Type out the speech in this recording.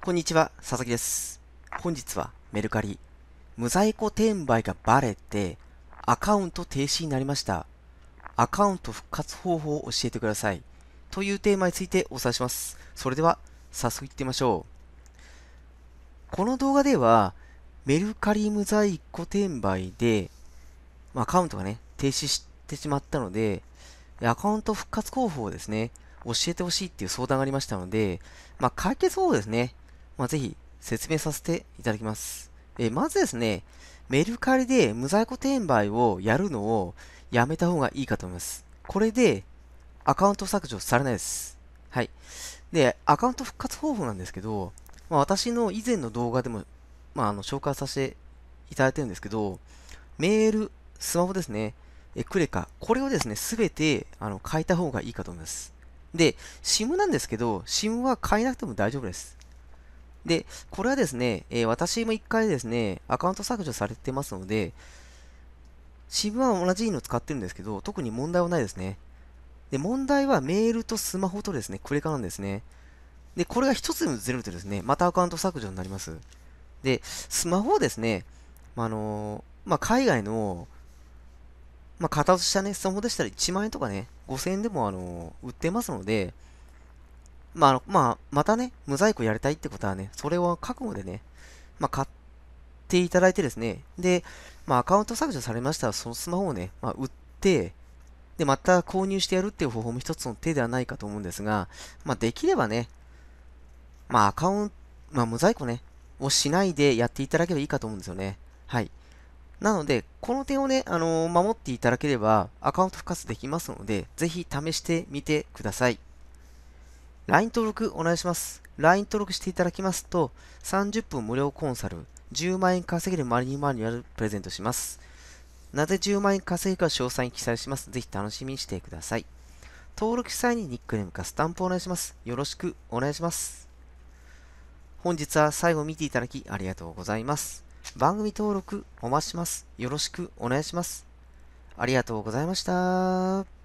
こんにちは、佐々木です。本日はメルカリ、無在庫転売がバレて、アカウント停止になりました。アカウント復活方法を教えてください。というテーマについてお伝えします。それでは、早速いってみましょう。この動画では、メルカリ無在庫転売で、アカウントがね、停止してしまったので、アカウント復活方法をですね、教えてほしいっていう相談がありましたので、まあ、解決方法ですね。まあ、ぜひ説明させていただきます。えまずですね、メルカリで無在庫転売をやるのをやめた方がいいかと思います。これでアカウント削除されないです。はい。で、アカウント復活方法なんですけど、まあ、私の以前の動画でも、まあ、あの紹介させていただいてるんですけど、メール、スマホですね、えクレカ、これをですね、すべてあの変えた方がいいかと思います。で、SIM なんですけど、SIM は変えなくても大丈夫です。で、これはですね、えー、私も一回ですね、アカウント削除されてますので、自分は同じの使ってるんですけど、特に問題はないですね。で、問題はメールとスマホとですね、クレカなんですね。で、これが一つでもずれるとですね、またアカウント削除になります。で、スマホをですね、まあ、あのー、まあ、海外の、まあ、型落したね、スマホでしたら1万円とかね、5000円でもあのー、売ってますので、まあ、まあ、またね、無在庫やりたいってことはね、それは覚悟でね、まあ、買っていただいてですね、で、まあ、アカウント削除されましたら、そのスマホをね、まあ、売って、で、また購入してやるっていう方法も一つの手ではないかと思うんですが、まあ、できればね、まあ、アカウント、まあ、無在庫ね、をしないでやっていただければいいかと思うんですよね。はい。なので、この点をね、あのー、守っていただければ、アカウント復活できますので、ぜひ試してみてください。LINE 登録お願いします。LINE 登録していただきますと、30分無料コンサル、10万円稼げるマリニマニュアルプレゼントします。なぜ10万円稼ぐか詳細に記載します。ぜひ楽しみにしてください。登録際にニックネームかスタンプお願いします。よろしくお願いします。本日は最後見ていただきありがとうございます。番組登録お待ちします。よろしくお願いします。ありがとうございました。